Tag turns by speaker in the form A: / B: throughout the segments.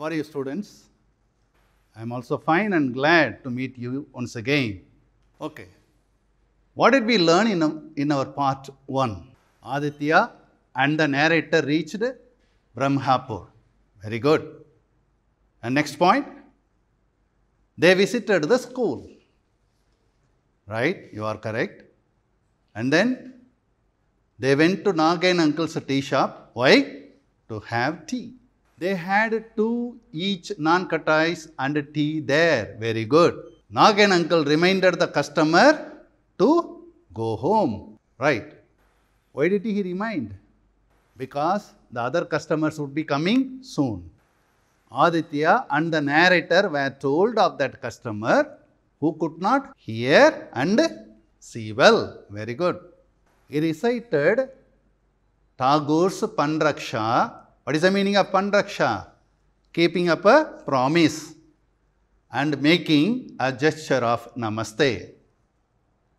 A: How are you, students? I am also fine and glad to meet you once again. Okay. What did we learn in, in our part 1? Aditya and the narrator reached Brahmapur. Very good. And next point? They visited the school. Right? You are correct. And then they went to Naga and uncle's tea shop. Why? To have tea. They had two each non-cut and tea there. Very good. Nagan uncle reminded the customer to go home. Right. Why did he remind? Because the other customers would be coming soon. Aditya and the narrator were told of that customer who could not hear and see well. Very good. He recited Tagore's Panraksha what is the meaning of panraksha? Keeping up a promise and making a gesture of namaste.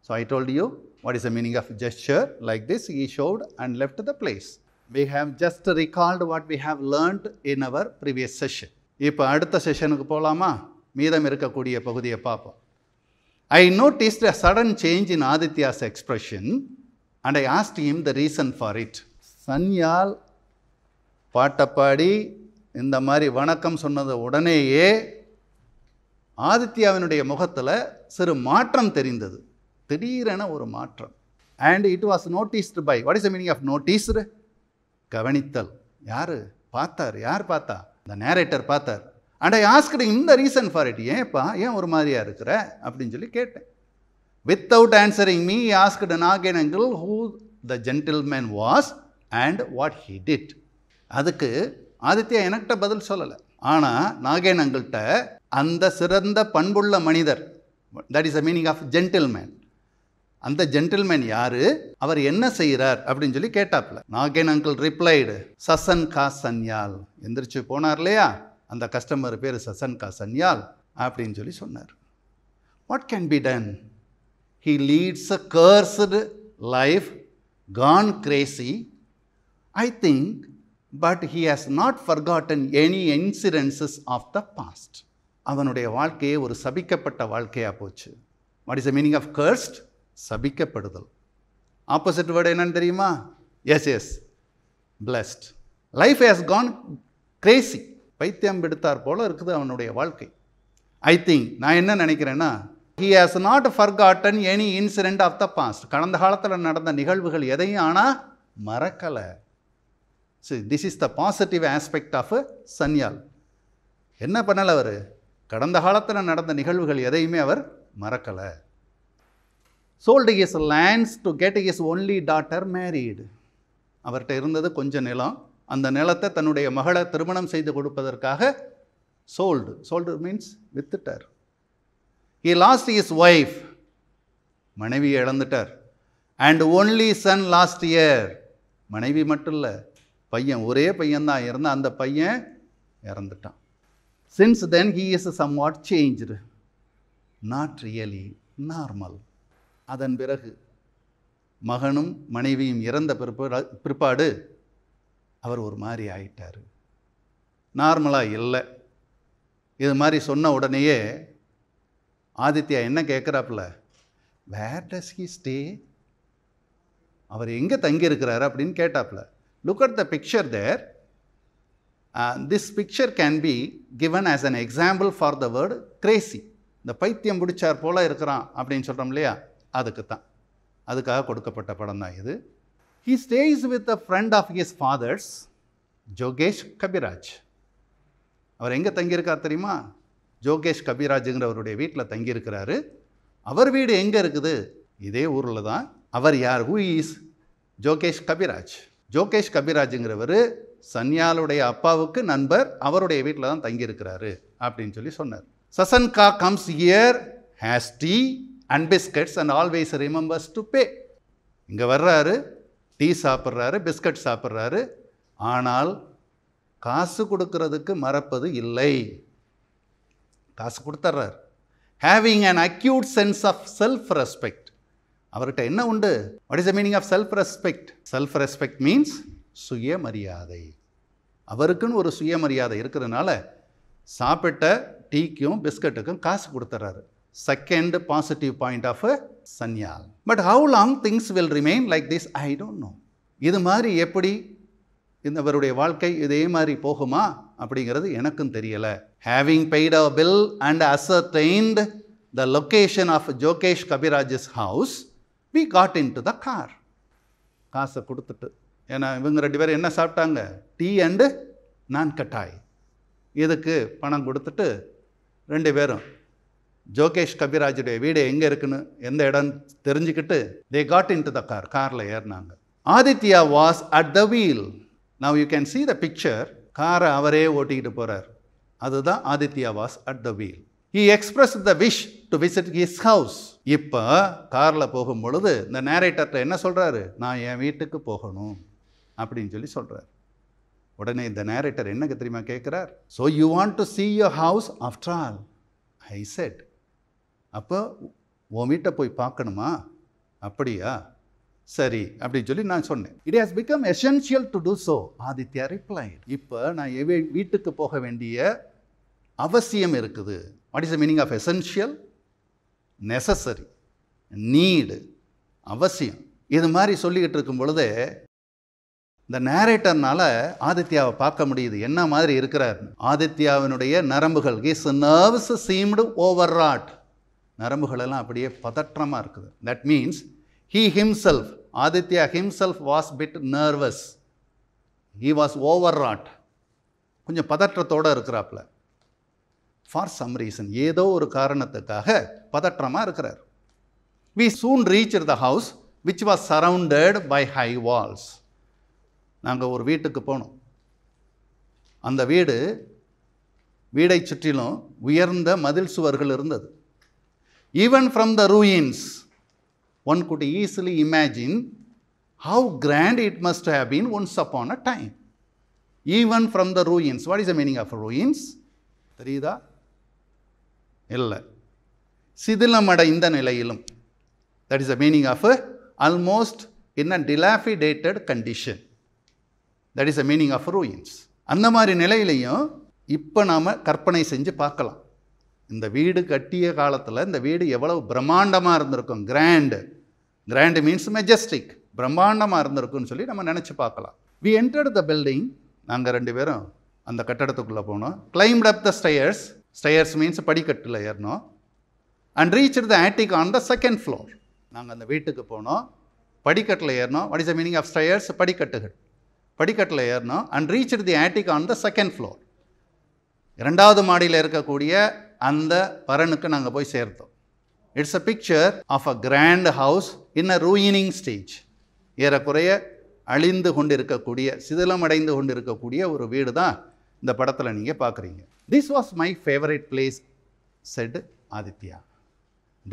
A: So I told you what is the meaning of gesture like this. He showed and left the place. We have just recalled what we have learned in our previous session. இப்போ அடுத்த செஷனுக்கு போகலாமா மீதம் இருக்கக்கூடிய பகுதியை பார்ப்போம் I noticed a sudden change in Aditya's expression and I asked him the reason for it Sanyal பாட்டை பாடி இந்த மாதிரி வணக்கம் சொன்னது உடனேயே ஆதித்யாவினுடைய முகத்தில் சிறு மாற்றம் தெரிந்தது திடீரென ஒரு மாற்றம் and it was noticed by what is meaning of noticed கவனித்தல் யார் பார்த்தார் யார் பார்த்தா இந்த நேரேட்டர் பார்த்தார் அண்ட் ஐ ஆஸ்கடு இந்த ரீசன் ஃபார் இட் ஏன்ப்பா ஏன் ஒரு மாதிரியாக இருக்கிற அப்படின்னு சொல்லி கேட்டேன் without answering me asked Nagen who the gentleman was and what he did அதுக்கு ஆதித்யா எனக்கிட்ட பதில் சொல்லலை ஆனால் நாகேன் அங்கள்கிட்ட அந்த சிறந்த பண்புள்ள மனிதர் that is a meaning of gentleman அந்த ஜென்டில்மேன் யார் அவர் என்ன செய்கிறார் அப்படின்னு சொல்லி கேட்டாப்ல Nagen uncle replied Sasanka Sanyal எந்திரிச்சு போனார் இல்லையா அந்த கஸ்டமர் பேர் சசன் கா சன்யால் அப்படின்னு சொல்லி சொன்னார் what can be done he leads a cursed life gone crazy I think but he has not forgotten any incidences of the past அவனுடைய வாழ்க்கையே ஒரு சபிக்கப்பட்ட வாழ்க்கையாக போச்சு what is the meaning of cursed சபிக்கப்படுதல் ஆப்போசிட் வேர்டு என்னன்னு தெரியுமா yes yes blessed life has gone crazy பைத்தியம் பிடித்தார் போல் இருக்குது அவனுடைய வாழ்க்கை ஐ திங்க் நான் என்ன நினைக்கிறேன்னா he has not forgotten any incident of the past கடந்த காலத்தில் நடந்த நிகழ்வுகள் எதையும் ஆனால் மறக்கலை so this is the positive aspect of Sanyal என்ன பண்ணலை அவர் கடந்த காலத்தில் நடந்த நிகழ்வுகள் எதையுமே அவர் மறக்கலை sold his lands to get his only daughter married அவர்கிட்ட இருந்தது கொஞ்சம் நிலம் அந்த நிலத்தை தன்னுடைய மகளை திருமணம் செய்து கொடுப்பதற்காக சோல்டு சோல்டு மீன்ஸ் வித்துட்டார் இ லாஸ்ட் இஸ் ஒய்ஃப் மனைவியை இழந்துட்டார் and only son last year மனைவி மட்டும் இல்லை பையன் ஒரே பையன்தான் இறந்த அந்த பையன் இறந்துட்டான் since then he is somewhat change not really normal அதன் பிறகு மகனும் மனைவியும் இறந்த பிற்பாடு அவர் ஒரு மாதிரி ஆயிட்டார் நார்மலாக இல்லை இது மாதிரி சொன்ன உடனேயே ஆதித்யா என்ன கேட்குறாப்புல வேர் டஸ் ஹி ஸ்டே அவர் எங்கே தங்கியிருக்கிறார் அப்படின்னு கேட்டாப்புல Look at the picture there. Uh, this picture can be given as an example for the word crazy. இந்த பைத்தியம் பிடிச்சார் போல இருக்கிறான் அப்படின்னு சொல்கிறோம் இல்லையா அதுக்கு தான் அதுக்காக கொடுக்கப்பட்ட படம் தான் இது he stays with a friend of his father's ஜோகேஷ் கபிராஜ் அவர் எங்கே தங்கியிருக்கார் தெரியுமா ஜோகேஷ் கபிராஜுங்கிறவருடைய வீட்டில் தங்கியிருக்கிறாரு அவர் வீடு எங்கே இருக்குது இதே ஊரில் தான் அவர் யார் ஹூ இஸ் ஜோகேஷ் கபிராஜ் ஜோகேஷ் கபிராஜுங்கிறவர் சன்யாலுடைய அப்பாவுக்கு நண்பர் அவருடைய வீட்டில் தான் தங்கியிருக்கிறாரு அப்படின்னு சொல்லி சொன்னார் Sasanka comes here has tea and biscuits and always remembers to pay இங்கே வர்றாரு டீ சாப்பிட்றாரு பிஸ்கட் சாப்பிட்றாரு ஆனால் காசு கொடுக்கறதுக்கு மறப்பது இல்லை காசு கொடுத்துட்றாரு having an acute sense of self respect அவர்கிட்ட என்ன உண்டு what is the meaning of self respect self respect means சுயமரியாதை அவருக்குன்னு ஒரு சுயமரியாதை இருக்கிறதுனால சாப்பிட்ட டீக்கும் பிஸ்கட்டுக்கும் காசு கொடுத்துட்றாரு second positive point of Sanyal but how long things will remain like this I don't know இது மாதிரி எப்படி இந்த அவருடைய வாழ்க்கை இதே மாதிரி போகுமா அப்படிங்கிறது எனக்கும் தெரியலை having paid a bill and ascertained the location of ஜோகேஷ் Kabiraj's house we got into the car காசை கொடுத்துட்டு ஏன்னா இவங்க ரெண்டு பேரும் என்ன சாப்பிட்டாங்க டீ அண்டு நான் கட்டாய் இதுக்கு பணம் கொடுத்துட்டு ரெண்டு பேரும் ஜோகேஷ் கபிராஜுடைய வீடு எங்கே இருக்குன்னு எந்த இடம் தெரிஞ்சுக்கிட்டு they got into the car காரில் ஏறினாங்க Aditya was at the wheel now you can see the picture காரை அவரே ஓட்டிக்கிட்டு போகிறார் அதுதான் Aditya was at the wheel he express the wish to visit his house இப்போ காரில் போகும் பொழுது இந்த நேரேட்டர்கிட்ட என்ன சொல்கிறாரு நான் என் வீட்டுக்கு போகணும் அப்படின்னு சொல்லி சொல்கிறார் உடனே இந்த நேரேட்டர் என்னங்க தெரியுமா கேட்குறார் so you want to see your house after all I said அப்போ உன் வீட்டை போய் பார்க்கணுமா அப்படியா சரி அப்படின்னு சொல்லி நான் சொன்னேன் it has become essential to do so Aditya reply இப்போ நான் எவே வீட்டுக்கு போக வேண்டிய அவசியம் இருக்குது what is the meaning of essential necessary need அவசியம் இது மாதிரி சொல்லிக்கிட்டு இருக்கும் பொழுது இந்த நேரேட்டர்னால் ஆதித்யாவை பார்க்க முடியுது என்ன மாதிரி இருக்கிறார் ஆதித்யாவினுடைய நரம்புகள் his nerves seemed over wrought நரம்புகளெல்லாம் அப்படியே பதற்றமாக இருக்குது that means he himself Aditya himself was bit nervous he was over wrought கொஞ்சம் பதற்றத்தோடு இருக்கிறாப்புல ஃபார் சம் ரீசன் ஏதோ ஒரு காரணத்துக்காக பதற்றமாக இருக்கிறார் we soon reach the house which was surrounded by high walls நாங்கள் ஒரு வீட்டுக்கு போனோம் அந்த வீடு வீடை சுற்றிலும் உயர்ந்த மதில் சுவர்கள் இருந்தது even from the ruins one could easily imagine how grand it must have been once upon a time even from the ruins what is the meaning of ruins தெரியுதா இல்லை சிதிலமடைந்த நிலையிலும் that is a meaning of almost in a dilapidated condition that is a meaning of ruins அந்த மாதிரி நிலையிலையும் இப்போ நாம் கற்பனை செஞ்சு பார்க்கலாம் இந்த வீடு கட்டிய காலத்தில் இந்த வீடு எவ்வளவு பிரம்மாண்டமாக இருந்திருக்கும் கிராண்டு கிராண்டு மீன்ஸ் மெஜஸ்டிக் பிரம்மாண்டமாக இருந்திருக்குன்னு சொல்லி நம்ம நினச்சி பார்க்கலாம் வி என்டர் த பில்டிங் நாங்கள் ரெண்டு பேரும் அந்த கட்டடத்துக்குள்ளே போனோம் climbed up the stairs stairs means படிக்கட்டில் ஏறினோம் and reach the attic on the second floor நாங்கள் அந்த வீட்டுக்கு போனோம் படிக்கட்டில் ஏறினோம் what is the meaning of stairs படிக்கட்டுகள் படிக்கட்டில் ஏறினோம் and reach the attic on the second floor இரண்டாவது மாடியில் இருக்கக்கூடிய அந்த பரனுக்கு நாங்கள் போய் சேர்த்தோம் it's a picture of a grand house in a ruining stage ஏறக்குறைய அழிந்து கொண்டு இருக்கக்கூடிய சிதிலம் அடைந்து கொண்டு இருக்கக்கூடிய ஒரு வீடு தான் இந்த படத்தில் நீங்கள் பார்க்குறீங்க this was my favourite place said Aditya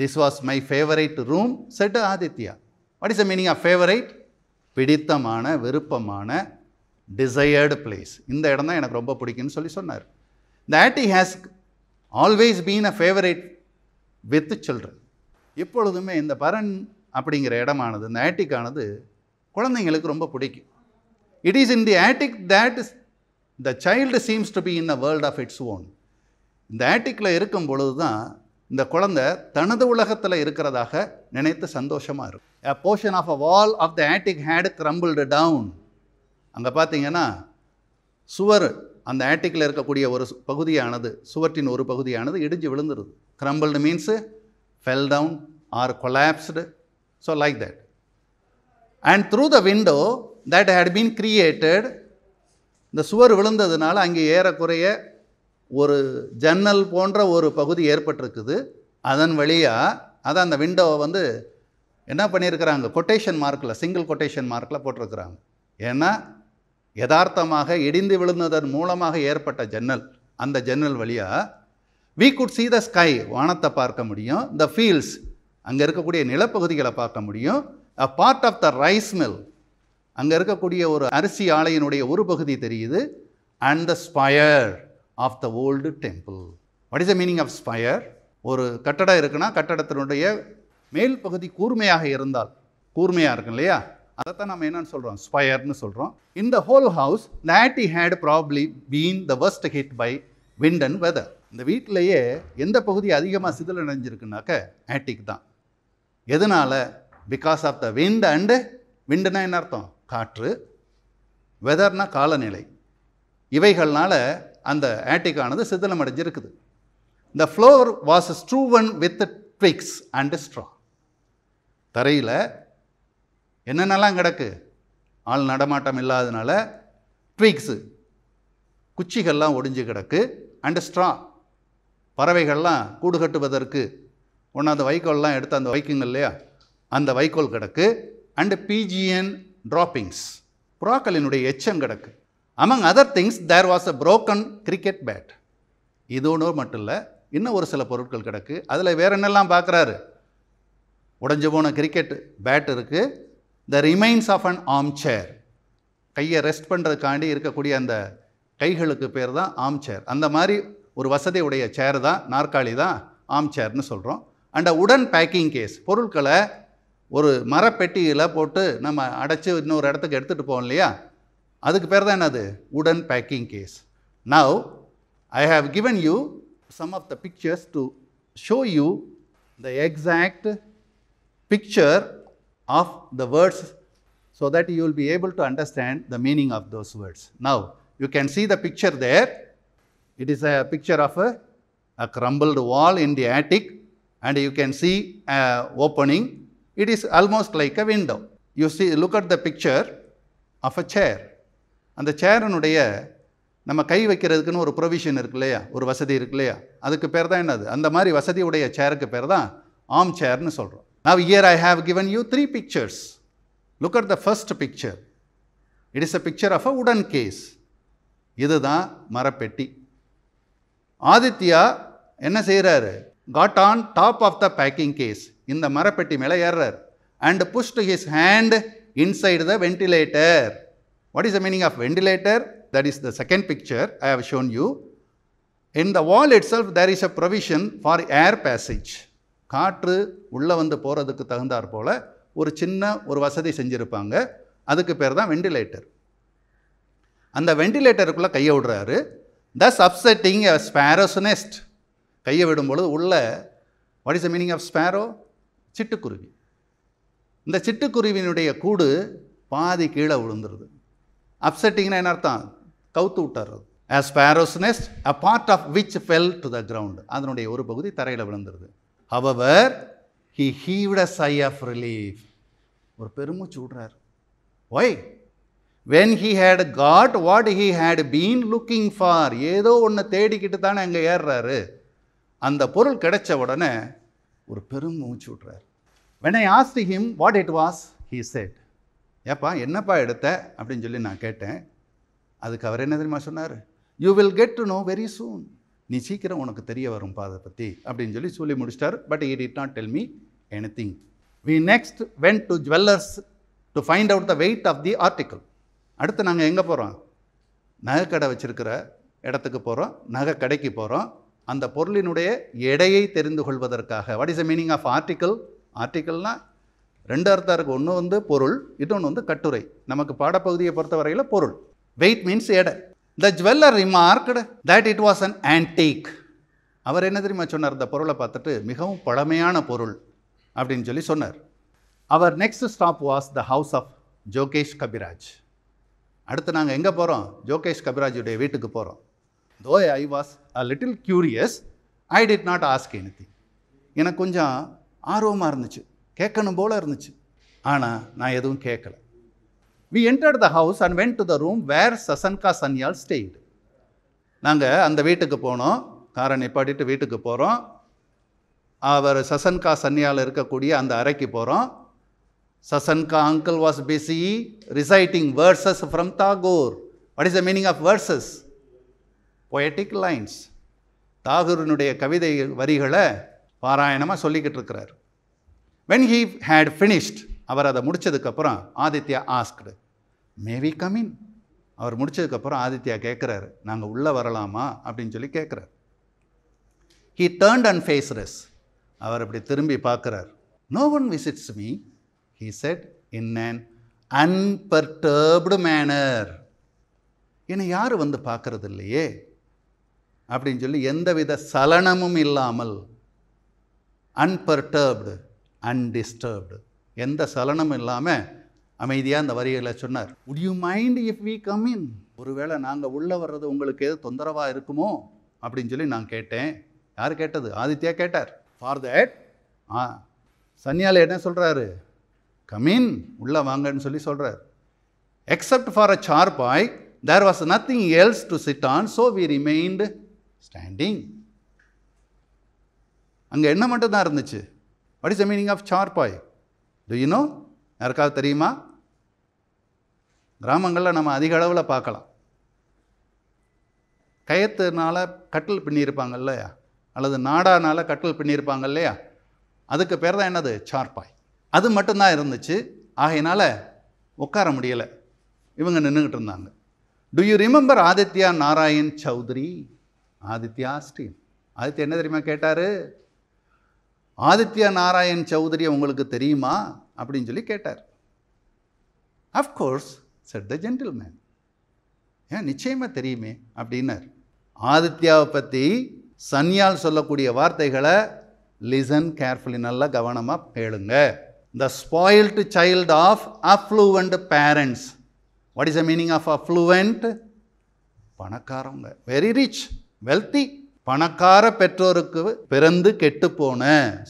A: this was my favourite room said Aditya what is a meaning of favourite பிடித்தமான விருப்பமான டிசையர்டு பிளேஸ் இந்த இடம் தான் எனக்கு ரொம்ப பிடிக்கும்னு சொல்லி சொன்னார் that it has always been a favourite with children எப்பொழுதுமே இந்த பரன் அப்படிங்கிற இடமானது இந்த ஆட்டிக்கானது குழந்தைங்களுக்கு ரொம்ப பிடிக்கும் it is in the attic that is the child seems to be in a world of its own இந்த ஆட்டிக்கில் இருக்கும் பொழுது தான் இந்த குழந்தை தனது உலகத்தில் இருக்கிறதாக நினைத்து சந்தோஷமாக இருக்கும் a portion of a wall of the attic had crumbled down அங்கே பார்த்தீங்கன்னா சுவர் அந்த ஆட்டிக்கில் இருக்கக்கூடிய ஒரு பகுதியானது சுவற்றின் ஒரு பகுதியானது இடிஞ்சு விழுந்துருது crumbled means fell down or collapsed so like that and through the window that had been created இந்த சுவர் விழுந்ததுனால அங்கே ஏறக்குறைய ஒரு ஜன்னல் போன்ற ஒரு பகுதி ஏற்பட்டிருக்குது அதன் வழியாக அதை அந்த விண்டோவை வந்து என்ன பண்ணியிருக்கிறாங்க கொட்டேஷன் மார்க்கில் சிங்கிள் கொட்டேஷன் மார்க்கில் போட்டிருக்கிறாங்க ஏன்னா யதார்த்தமாக இடிந்து விழுந்ததன் மூலமாக ஏற்பட்ட ஜன்னல் அந்த ஜன்னல் வழியாக we could see the sky வானத்தை பார்க்க முடியும் த ஃபீல்ஸ் அங்கே இருக்கக்கூடிய நிலப்பகுதிகளை பார்க்க முடியும் a part of the rice mill அங்கே இருக்கக்கூடிய ஒரு அரிசி ஆலையினுடைய ஒரு பகுதி தெரியுது and the spire of the old temple what is the meaning of spire ஒரு கட்டடம் இருக்குன்னா கட்டடத்தினுடைய மேல் பகுதி கூர்மையாக இருந்தால் கூர்மையாக இருக்கும் இல்லையா அதைத்தான் நம்ம என்னன்னு சொல்கிறோம் ஸ்பயர்னு சொல்கிறோம் இந்த whole house that it had probably been the worst hit by wind and weather இந்த வீட்டிலையே எந்த பகுதி அதிகமாக சிதில் அடைஞ்சிருக்குனாக்க ஆட்டிக் தான் எதனால் because of the wind and விண்டுனா என்ன அர்த்தம் காற்று வெதர்னா காலநிலை இவைகள்னால் அந்த ஆட்டிக்கானது சிதிலம் அடைஞ்சிருக்குது the floor was strewn with twigs and straw தரையில் என்னென்னலாம் கிடக்கு ஆள் நடமாட்டம் இல்லாதனால ட்விக்ஸு குச்சிகள்லாம் ஒடிஞ்சு கிடக்கு அண்டு ஸ்ட்ரா பறவைகள்லாம் கூடு கட்டுவதற்கு அந்த வைக்கோல்லாம் எடுத்து அந்த வைக்கிங் இல்லையா அந்த வைக்கோல் கிடக்கு அண்டு பிஜிஎன் ட்ராப்பிங்ஸ் புறாக்களினுடைய எச்சம் கிடக்கு among other things there was a broken cricket bat இது ஒன்று மட்டும் இல்லை இன்னும் ஒரு சில பொருட்கள் கிடக்கு அதில் வேறு என்னெல்லாம் பார்க்குறாரு உடஞ்சு போன கிரிக்கெட் பேட் இருக்குது த ரிமைன்ஸ் ஆஃப் அன் ஆம் சேர் கையை ரெஸ்ட் பண்ணுறதுக்காண்டி இருக்கக்கூடிய அந்த கைகளுக்கு பேர் தான் ஆம் சேர் அந்த மாதிரி ஒரு வசதியுடைய சேர் தான் நாற்காலி தான் ஆம் சேர்னு சொல்கிறோம் அண்ட் உடன் பேக்கிங் கேஸ் பொருட்களை ஒரு மரப்பெட்டியில் போட்டு நம்ம அடைச்சி இன்னொரு இடத்துக்கு எடுத்துகிட்டு போவோம் இல்லையா அதுக்கு பேர் தான் என்னது wooden packing case now I have given you some of the pictures to show you the exact picture of the words so that you will be able to understand the meaning of those words now you can see the picture there it is a picture of a crumbled wall in the attic and you can see opening It is almost like a window. You see, look at the picture of a chair. அந்த சேரனுடைய நம்ம கை வைக்கிறதுக்குன்னு ஒரு provision இருக்கு இல்லையா ஒரு வசதி இருக்கு இல்லையா அதுக்கு பேர் தான் என்னது அந்த மாதிரி வசதியுடைய சேருக்கு பேர் தான் ஆம் சேர்னு சொல்கிறோம் now here I have given you three pictures look at the first picture it is a picture of a wooden case இதுதான் மரப்பெட்டி ஆதித்யா என்ன செய்கிறாரு got on top of the packing case இந்த மரப்பெட்டி மேலே ஏறுறார் and push to his hand inside the ventilator what is the meaning of ventilator that is the second picture I have shown you in the wall itself there is a provision for air passage காற்று உள்ளே வந்து போகிறதுக்கு தகுந்தாற் போல் ஒரு சின்ன ஒரு வசதி செஞ்சுருப்பாங்க அதுக்கு பேர் தான் வெண்டிலேட்டர் அந்த வெண்டிலேட்டருக்குள்ளே கையை விடுறாரு thus upsetting a sparrow's nest கையை விடும்பொழுது உள்ள what is the meaning of sparrow சிட்டுக்குருவி இந்த சிட்டுக்குருவியினுடைய கூடு பாதி கீழே விழுந்துருது அப்செட்டிங்னா என்ன அர்த்தம் கவுத்து விட்டுறது his nest a part of which fell to the ground அதனுடைய ஒரு பகுதி தரையில் விழுந்துருது however he heaved a sigh of relief ஒரு பெருமூச்சு விடுறார் why when he had got what he had been looking for ஏதோ ஒன்று தேடிக்கிட்டு தானே அங்கே ஏறுறாரு அந்த பொருள் கிடைச்ச உடனே ஒரு பெரும் மூச்சு விட்றாரு when I asked him what it was he said ஏப்பா என்னப்பா எடுத்த அப்படின்னு சொல்லி நான் கேட்டேன் அதுக்கு அவர் என்ன தெரியுமா சொன்னார் you will get to know very soon நீ சீக்கிரம் உனக்கு தெரிய வரும்பா அதை பற்றி அப்படின்னு சொல்லி சொல்லி முடிச்சிட்டார் but it it not tell me anything we next went to jewellers to find out the weight of the article அடுத்து நாங்கள் எங்கே போகிறோம் நகைக்கடை வச்சுருக்கிற இடத்துக்கு போகிறோம் நகை கடைக்கு போகிறோம் அந்த பொருளினுடைய எடையை தெரிந்து கொள்வதற்காக what is the meaning of article ஆர்டிக்கல்னால் ரெண்டு அர்த்தம் இருக்குது ஒன்று வந்து பொருள் இன்னொன்று வந்து கட்டுரை நமக்கு பாடப்பகுதியை பொறுத்தவரையில் பொருள் வெயிட் மீன்ஸ் எடை the jeweller remarked that it was an antique அவர் என்ன தெரியுமா சொன்னார் அந்த பொருளை பார்த்துட்டு மிகவும் பழமையான பொருள் அப்படின்னு சொல்லி சொன்னார் அவர் next stop was the house of ஜோகேஷ் கபிராஜ் அடுத்து நாங்கள் எங்கே போகிறோம் ஜோகேஷ் கபிராஜுடைய வீட்டுக்கு போகிறோம் though I was a little curious I did not ask any எனக்கு கொஞ்சம் ஆர்வமாக இருந்துச்சு கேட்கணும் போல இருந்துச்சு ஆனால் நான் எதுவும் கேட்கல we enter the house and went to the room where Sasanka Sanyal stayed நாங்கள் அந்த வீட்டுக்கு போனோம் காரை நிப்பாட்டிட்டு வீட்டுக்கு போகிறோம் அவர் சசன்கா சன்யால் இருக்கக்கூடிய அந்த அறைக்கு போகிறோம் Shashanka uncle was busy reciting verses from Tagore what is the meaning of verses poetic lines தாகூரினுடைய கவிதை வரிகளை பாராயணமாக சொல்லிக்கிட்டு இருக்கிறார் வென் ஹீ ஹேட் ஃபினிஷ்ட் அவர் அதை முடித்ததுக்கப்புறம் ஆதித்யா ஆஸ்க்டு மேவி கமின் அவர் முடித்ததுக்கப்புறம் ஆதித்யா கேட்குறாரு நாங்கள் உள்ளே வரலாமா அப்படின்னு சொல்லி கேட்குறாரு he turned and faced us அவர் அப்படி திரும்பி பார்க்குறார் no one visits me he said in an undisturbed manner என்னை யார் வந்து பார்க்குறது இல்லையே அப்படின்னு சொல்லி எந்தவித சலனமும் இல்லாமல் அன்பர்டர்ப்டு அன்டிஸ்டர்ப்டு எந்த சலனமும் இல்லாமல் அமைதியாக அந்த வரிகளை சொன்னார் would you mind if we come in ஒருவேளை நாங்கள் உள்ளே வர்றது உங்களுக்கு எது தொந்தரவாக இருக்குமோ அப்படின்னு சொல்லி நான் கேட்டேன் யார் கேட்டது ஆதித்யா கேட்டார் ஃபார் தட் ஆ சன்னியால் என்ன சொல்கிறாரு கமின் உள்ளே வாங்கன்னு சொல்லி சொல்கிறார் except for a charpai there was nothing else to sit on so we remained standing அங்கே என்ன மட்டும் தான் இருந்துச்சு what is the meaning of charpai do you know யாருக்காவது தெரியுமா கிராமங்களில் நம்ம அதிக அளவில் பார்க்கலாம் கயத்துனால கட்டில் பின்னியிருப்பாங்க இல்லையா அல்லது நாடானால் கட்டில் பின்னியிருப்பாங்க இல்லையா அதுக்கு பேர் தான் என்னது சார்பாய் அது மட்டும்தான் இருந்துச்சு ஆகையினால் உட்கார முடியலை இவங்க நின்றுக்கிட்டு இருந்தாங்க do you remember Aditya Narayan Chowdhury Aditya ஸ்டீன் ஆதித்யா என்ன தெரியுமா கேட்டார் ஆதித்யா நாராயண் சௌத்ரி உங்களுக்கு தெரியுமா அப்படின்னு சொல்லி கேட்டார் அஃப்கோர்ஸ் செட் த மேன் ஏன் நிச்சயமாக தெரியுமே அப்படின்னார் ஆதித்யாவை பற்றி சன்யால் சொல்லக்கூடிய வார்த்தைகளை லிசன் கேர்ஃபுல்லி நல்லா கவனமாக கேளுங்க the spoiled child of affluent parents what is the meaning of affluent பணக்காரவங்க வெரி ரிச் வெல்த்தி பணக்கார பெற்றோருக்கு பிறந்து போன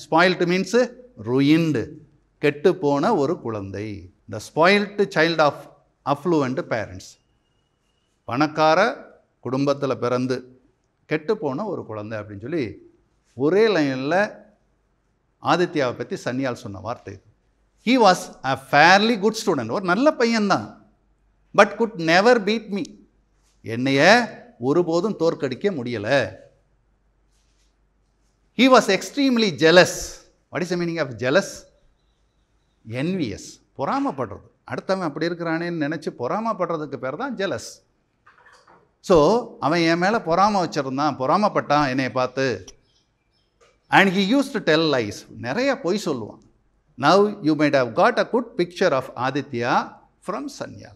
A: ஸ்பாயில்டு மீன்ஸு ருயின்டு கெட்டுப்போன ஒரு குழந்தை the spoiled child of affluent parents பணக்கார குடும்பத்தில் பிறந்து கெட்டுப்போன ஒரு குழந்தை அப்படின்னு சொல்லி ஒரே லைனில் ஆதித்யாவை பற்றி சன்னியால் சொன்ன வார்த்தை he was a fairly good student ஒரு நல்ல பையன்தான் but could never beat me என்னைய ஒருபோதும் தோற்கடிக்க முடியலை he was extremely jealous what is meaning of jealous envious பொறாமப்படுறது அடுத்தவன் அப்படி இருக்கிறானேன்னு நினச்சி பொறாமப்படுறதுக்கு பேர் தான் ஜெலஸ் ஸோ அவன் என் மேலே பொறாம வச்சுருந்தான் பொறாமப்பட்டான் என்னையை பார்த்து and he used to tell lies நிறைய பொய் சொல்லுவான் now you might have got a good picture of Aditya from Sanyal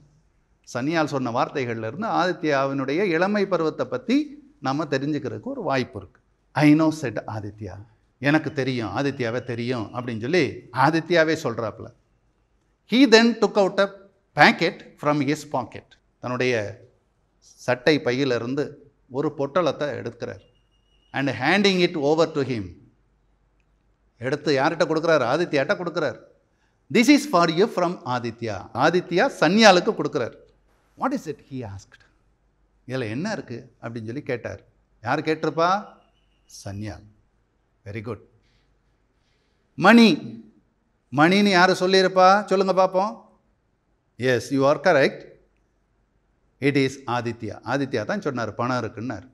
A: Sanyal சொன்ன வார்த்தைகள்லேருந்து ஆதித்யாவினுடைய இளமை பருவத்தை பற்றி நம்ம தெரிஞ்சுக்கிறதுக்கு ஒரு வாய்ப்பு இருக்குது ஐநோ செட் ஆதித்யா எனக்கு தெரியும் ஆதித்யாவே தெரியும் அப்படின்னு சொல்லி ஆதித்யாவே சொல்கிறாப்புல he then took out a packet from his pocket தன்னுடைய சட்டை பையிலிருந்து ஒரு பொட்டலத்தை எடுக்கிறார் and handing it over to him எடுத்து யார்கிட்ட கொடுக்குறாரு ஆதித்யாட்ட கொடுக்குறார் this is for you from Aditya Aditya சன்யாலுக்கு கொடுக்குறார் what is it he asked இதில் என்ன இருக்குது அப்படின்னு சொல்லி கேட்டார் யார் கேட்டிருப்பா சன்யால் வெரி குட் மணி மணின்னு யார் சொல்லியிருப்பா சொல்லுங்கள் பார்ப்போம் yes you are correct it is Aditya Aditya தான் சொன்னார் பணம் இருக்குன்னார்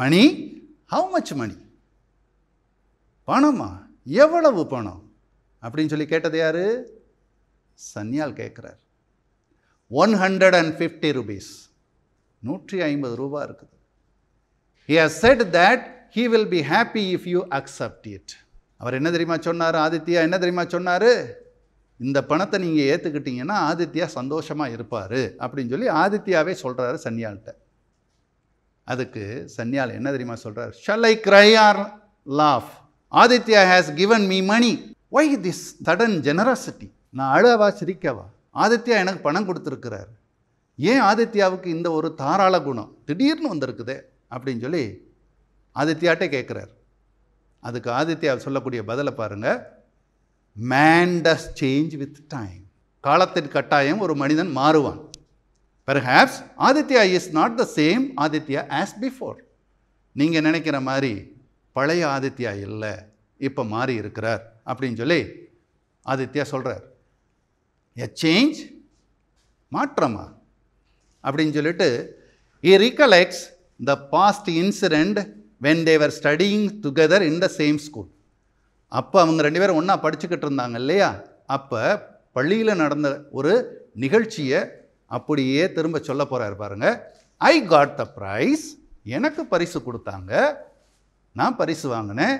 A: மணி ஹவு மச் மணி பணமா எவ்வளவு பணம் அப்படின்னு சொல்லி கேட்டது யார் சன்யால் கேட்குறார் one hundred and fifty rupees நூற்றி ஐம்பது ரூபா இருக்குது he has said that he will be happy if you accept it அவர் என்ன தெரியுமா சொன்னார் ஆதித்யா என்ன தெரியுமா சொன்னார் இந்த பணத்தை நீங்கள் ஏற்றுக்கிட்டீங்கன்னா ஆதித்யா சந்தோஷமாக இருப்பார் அப்படின்னு சொல்லி ஆதித்யாவே சொல்கிறாரு சன்யால்கிட்ட அதுக்கு சன்யால் என்ன தெரியுமா சொல்கிறார் shall I cry or laugh Aditya has given me money why this sudden generosity நான் அழவா சிரிக்கவா ஆதித்யா எனக்கு பணம் கொடுத்துருக்கிறார் ஏன் ஆதித்யாவுக்கு இந்த ஒரு தாராள குணம் திடீர்னு வந்திருக்குதே அப்படின்னு சொல்லி ஆதித்யாட்டே கேட்குறார் அதுக்கு ஆதித்யா சொல்லக்கூடிய பதிலை பாருங்கள் man does change with time காலத்தின் கட்டாயம் ஒரு மனிதன் மாறுவான் perhaps Aditya is not the same Aditya as before நீங்கள் நினைக்கிற மாதிரி பழைய ஆதித்யா இல்லை இப்போ மாறி இருக்கிறார் அப்படின்னு சொல்லி ஆதித்யா சொல்கிறார் எ சேஞ்ச் மாற்றமா அப்படின்னு சொல்லிட்டு he recollects the past incident when they were studying together in the same school அப்போ அவங்க ரெண்டு பேரும் ஒன்றா படிச்சுக்கிட்டு இருந்தாங்க இல்லையா அப்போ பள்ளியில் நடந்த ஒரு நிகழ்ச்சியை அப்படியே திரும்ப சொல்ல போகிறார் பாருங்க ஐ காட் த ப்ரைஸ் எனக்கு பரிசு கொடுத்தாங்க நான் பரிசு வாங்கினேன்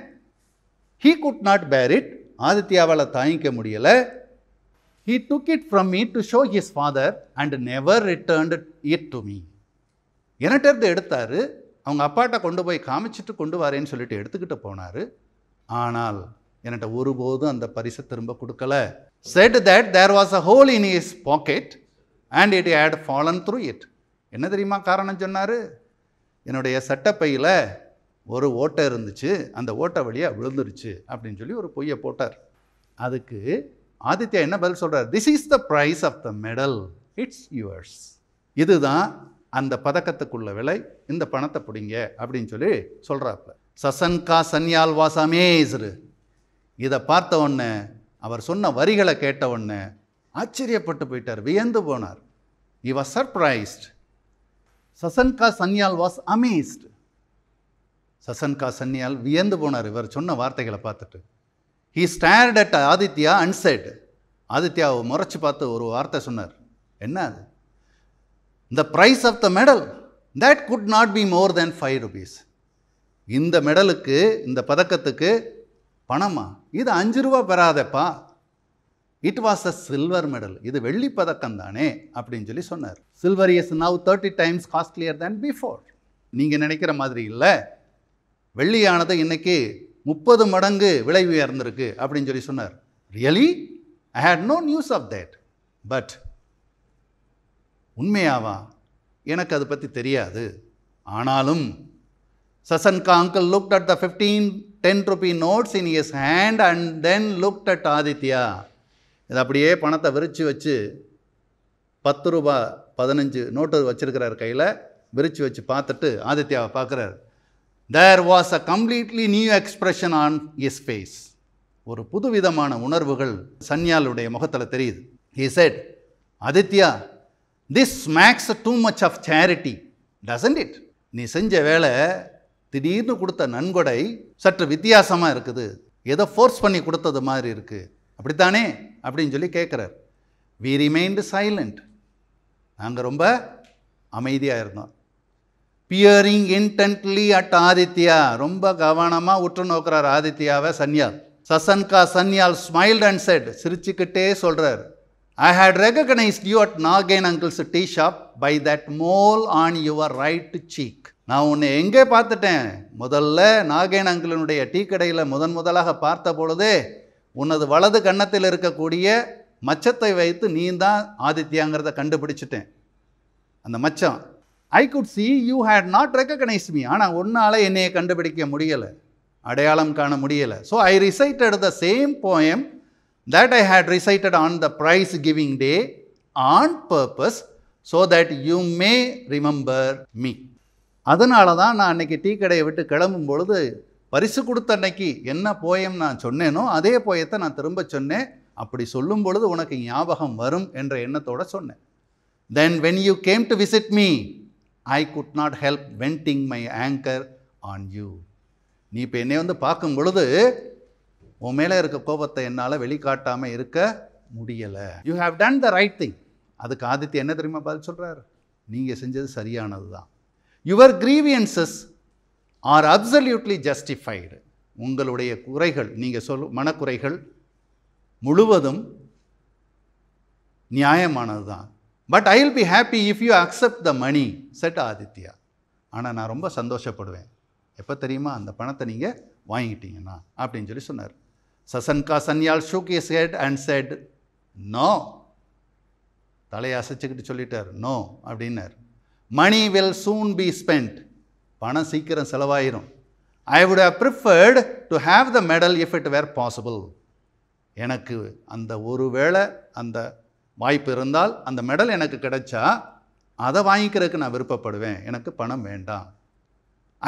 A: he could not bear it ஆதித்யாவால் தாங்கிக்க முடியலை He took it from me to show his father and never returned it to me என்கிட்ட இருந்து எடுத்தார் அவங்க அப்பாட்ட கொண்டு போய் காமிச்சிட்டு கொண்டு வரேன்னு சொல்லிட்டு எடுத்துக்கிட்டு போனார் ஆனால் என்கிட்ட ஒருபோதும் அந்த பரிசை திரும்ப கொடுக்கல said that there was a hole in his pocket and it had fallen through it என்ன தெரியுமா காரணம் சொன்னார் என்னுடைய சட்டப்பையில் ஒரு ஓட்டை இருந்துச்சு அந்த ஓட்டை வழியாக விழுந்துருச்சு அப்படின்னு சொல்லி ஒரு பொய்யை போட்டார் அதுக்கு ஆதித்யா என்ன பதில் சொல்கிறார் this is the price of the medal it's yours இதுதான் அந்த பதக்கத்துக்குள்ள விலை இந்த பணத்தை பிடிங்க அப்படின்னு சொல்லி சொல்கிறாப்புல சசன்கா சன்யால்வாஸ் அமேஸ்ரு இதை பார்த்த உடனே அவர் சொன்ன வரிகளை கேட்ட உடனே ஆச்சரியப்பட்டு போயிட்டார் வியந்து போனார் he was surprised Shashanka Sanyal was amazed Shashanka Sanyal வியந்து போனார் இவர் சொன்ன வார்த்தைகளை பார்த்துட்டு ஹீ ஸ்டேர்ட் அட் ஆதித்யா அன்சைட் ஆதித்யாவை முறைச்சி பார்த்து ஒரு வார்த்தை சொன்னார் என்ன அது the price of the medal that could not be more than five rupees இந்த மெடலுக்கு இந்த பதக்கத்துக்கு பணமா இது அஞ்சு ரூபா பெறாதப்பா it was a silver medal இது வெள்ளி பதக்கம் தானே அப்படின்னு சொல்லி சொன்னார் silver is now thirty times costlier than before நீங்கள் நினைக்கிற மாதிரி இல்லை வெள்ளியானது இன்றைக்கி முப்பது மடங்கு விலை உயர்ந்திருக்கு அப்படின்னு சொல்லி சொன்னார் really I had no news of that but உண்மையாவா எனக்கு அதை பற்றி தெரியாது ஆனாலும் Shashanka uncle looked at the fifteen ten rupee notes in his hand and then looked at Aditya இது அப்படியே பணத்தை விரித்து வச்சு பத்து ரூபா பதினஞ்சு நோட்டு வச்சுருக்கிறார் கையில் விரித்து வச்சு பார்த்துட்டு ஆதித்யாவை பார்க்குறாரு there was a completely new expression on his face ஒரு புதுவிதமான உணர்வுகள் சன்யாலுடைய முகத்தில் தெரியுது he said Aditya this makes too much of charity doesn't it நீ செஞ்ச வேலை திடீர்னு கொடுத்த நன்கொடை சற்று வித்தியாசமாக இருக்குது எதை ஃபோர்ஸ் பண்ணி கொடுத்தது மாதிரி இருக்குது அப்படித்தானே அப்படின்னு சொல்லி கேட்குறார் வி ரிமைன்டு சைலண்ட் நாங்கள் ரொம்ப அமைதியாக இருந்தோம் பியரிங் இன்டென்ட்லி அட் ஆதித்யா ரொம்ப கவனமாக உற்று நோக்கிறார் ஆதித்யாவை Sanyal Shashanka Sanyal smiled and said சிரிச்சுக்கிட்டே சொல்கிறார் I had recognised you at Nagen uncle's tea shop by that mole on your right cheek நான் உன்னை எங்கே பார்த்துட்டேன் முதல்ல நாகேன் அங்கிளனுடைய டீ கடையில் முதன் முதலாக பார்த்த பொழுது உனது வலது கன்னத்தில் இருக்கக்கூடிய மச்சத்தை வைத்து நீ தான் ஆதித்யாங்கிறத கண்டுபிடிச்சிட்டேன் அந்த மச்சம் I could see you had not recognise me ஆனால் ஒன்னால் என்னையை கண்டுபிடிக்க முடியலை அடையாளம் காண முடியலை so I recited the same poem that I had recited on the prize giving day on purpose so that you may remember me அதனால தான் நான் அன்றைக்கி டீ கடையை விட்டு கிளம்பும் பொழுது பரிசு கொடுத்த அன்னைக்கு என்ன போயம் நான் சொன்னேனோ அதே போயத்தை நான் திரும்ப சொன்னேன் அப்படி சொல்லும் பொழுது உனக்கு ஞாபகம் வரும் என்ற எண்ணத்தோடு சொன்னேன் then when you came to visit me I could not help venting my anger on you நீ இப்போ என்னை வந்து பார்க்கும் பொழுது உன் மேலே இருக்க கோபத்தை என்னால் வெளிக்காட்டாமல் இருக்க முடியலை you have done the right thing அதுக்கு ஆதித்ய என்ன தெரியுமா பதில் சொல்கிறார் நீங்கள் செஞ்சது சரியானது தான் your grievances are absolutely justified உங்களுடைய குறைகள் நீங்கள் சொல் மனக்குறைகள் முழுவதும் நியாயமானது தான் but I will be happy if you accept the money said Aditya ஆனால் நான் ரொம்ப சந்தோஷப்படுவேன் எப்போ தெரியுமா அந்த பணத்தை நீங்கள் வாங்கிட்டீங்கன்னா அப்படின்னு சொல்லி சொன்னார் Shashanka Sanyal shook his head and said no தலையை அசைச்சுக்கிட்டு சொல்லிட்டார் நோ அப்படின்னார் money will soon be spent பணம் சீக்கிரம் செலவாயிரும் I would have preferred to have the medal if it were possible எனக்கு அந்த ஒரு வேளை அந்த வாய்ப்பு இருந்தால் அந்த மெடல் எனக்கு கிடைச்சா அதை வாங்கிக்கிறதுக்கு நான் விருப்பப்படுவேன் எனக்கு பணம் வேண்டாம்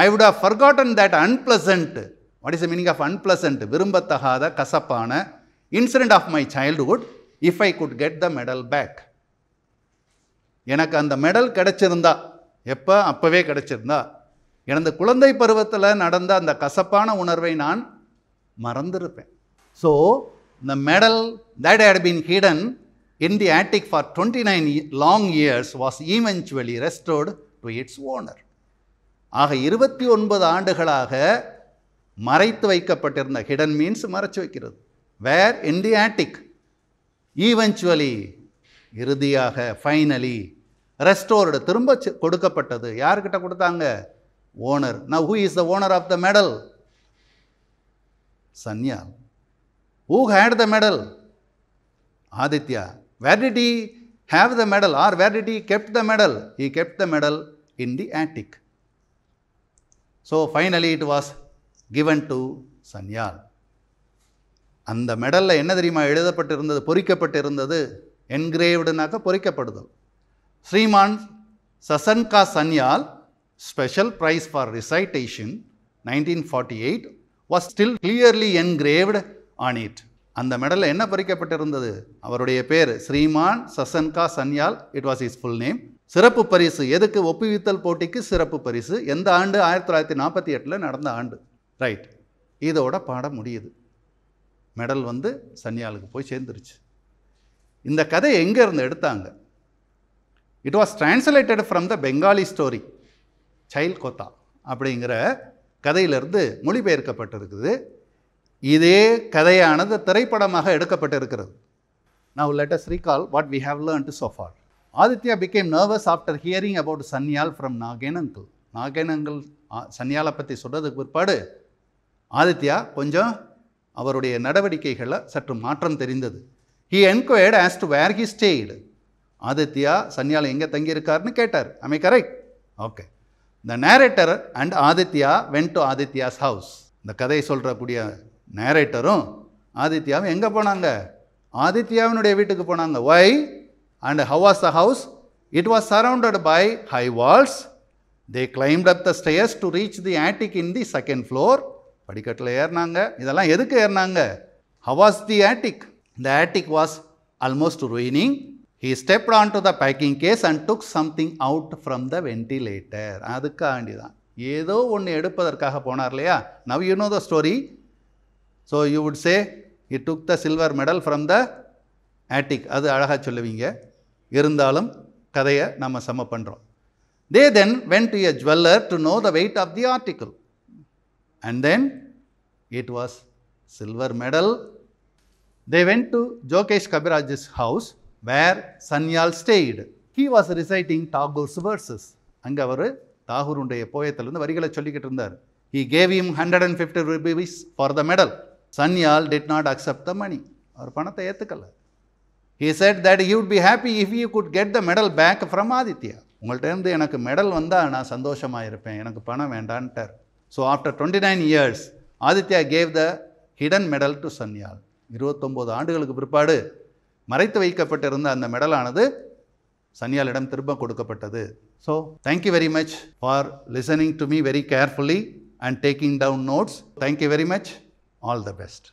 A: I would have forgotten that unpleasant what is the meaning of unpleasant விரும்பத்தகாத கசப்பான incident of my childhood if I could get the medal back எனக்கு அந்த மெடல் கிடச்சிருந்தா எப்போ அப்போவே கிடச்சிருந்தா எனது குழந்தை பருவத்தில் நடந்த அந்த கசப்பான உணர்வை நான் மறந்திருப்பேன் ஸோ இந்த medal that had been hidden in the attic for 29 long years was eventually restored to its owner. ஆக இருபத்தி ஒன்பது ஆண்டுகளாக மறைத்து வைக்கப்பட்டிருந்த ஹிடன் மீன்ஸ் மறைச்சு வைக்கிறது where in the attic eventually இறுதியாக ஃபைனலி ரெஸ்டோர்டு திரும்ப கொடுக்கப்பட்டது யார்கிட்ட கொடுத்தாங்க owner now who is the owner of the medal Sanyal who had the medal Aditya Where did he have the medal or where did he kept the medal? He kept the medal in the attic. So finally it was given to Sanyal. அந்த மெடலில் என்ன தெரியுமா எழுதப்பட்டிருந்தது பொறிக்கப்பட்டிருந்தது என்கிரேவ்டுனாக்க பொறிக்கப்படுதல் Shriman Shashanka Sanyal special prize for recitation nineteen forty eight was still clearly engraved on it அந்த மெடலில் என்ன பறிக்கப்பட்டிருந்தது அவருடைய பேர் Shriman Shashanka Sanyal it was his full name சிறப்பு பரிசு எதுக்கு ஒப்புவித்தல் போட்டிக்கு சிறப்பு பரிசு எந்த ஆண்டு ஆயிரத்தி தொள்ளாயிரத்தி நாற்பத்தி எட்டில் நடந்த ஆண்டு ரைட் இதோட பாடம் முடியுது மெடல் வந்து சன்யாலுக்கு போய் சேர்ந்துருச்சு இந்த கதை எங்கேருந்து எடுத்தாங்க it was translated from the Bengali story சைல் கோத்தா அப்படிங்கிற கதையிலிருந்து மொழிபெயர்க்கப்பட்டிருக்குது இதே கதையானது திரைப்படமாக எடுக்கப்பட்டிருக்கிறது now let us recall what we have learnt so far Aditya became nervous after hearing about Sanyal from Nagen uncle Nagen uncle சன்யாலை பற்றி சொல்கிறதுக்கு பிற்பாடு ஆதித்யா கொஞ்சம் அவருடைய நடவடிக்கைகளை சற்று மாற்றம் தெரிந்தது he enquired as to where he stayed Aditya Sanyal எங்கே தங்கியிருக்காருன்னு கேட்டார் I correct okay the narrator and Aditya went to Aditya's house இந்த கதையை சொல்கிறக்கூடிய நேரேட்டரும் ஆதித்யாவும் எங்கே போனாங்க ஆதித்யாவினுடைய வீட்டுக்கு போனாங்க why and how was the house it was surrounded by high walls they climbed up the stairs to reach the attic in the second floor படிக்கட்டில் ஏறினாங்க இதெல்லாம் எதுக்கு ஏறினாங்க how was the attic the attic was almost ruining he stepped on to the packing case and took something out from the ventilator அதுக்காண்டி தான் ஏதோ ஒன்று எடுப்பதற்காக போனார் இல்லையா now you know the story so you would say he took the silver medal from the attic அது அழகாக சொல்லுவீங்க இருந்தாலும் கதையை நம்ம சம பண்ணுறோம் they then went to a jeweller to know the weight of the article and then it was silver medal they went to ஜோகேஷ் Kabiraj's house where Sanyal stayed he was reciting Tagore's verses அங்கே அவர் தாகூருடைய போயத்திலிருந்து வரிகளை சொல்லிக்கிட்டு இருந்தார் he gave him hundred and fifty rupees for the medal சன்யால் did not accept the money அவர் பணத்தை ஏற்றுக்கலை he said that he would be happy if you could get the medal back from Aditya உங்கள்கிட்டருந்து எனக்கு மெடல் வந்தால் நான் சந்தோஷமாக இருப்பேன் எனக்கு பணம் வேண்டான்ட்டார் so after twenty nine years Aditya gave the hidden medal to Sanyal இருபத்தொம்போது ஆண்டுகளுக்கு பிற்பாடு மறைத்து வைக்கப்பட்டிருந்த அந்த மெடலானது சன்யாலிடம் திரும்ப கொடுக்கப்பட்டது so thank you very much for listening to me very carefully and taking down notes thank you very much All the best.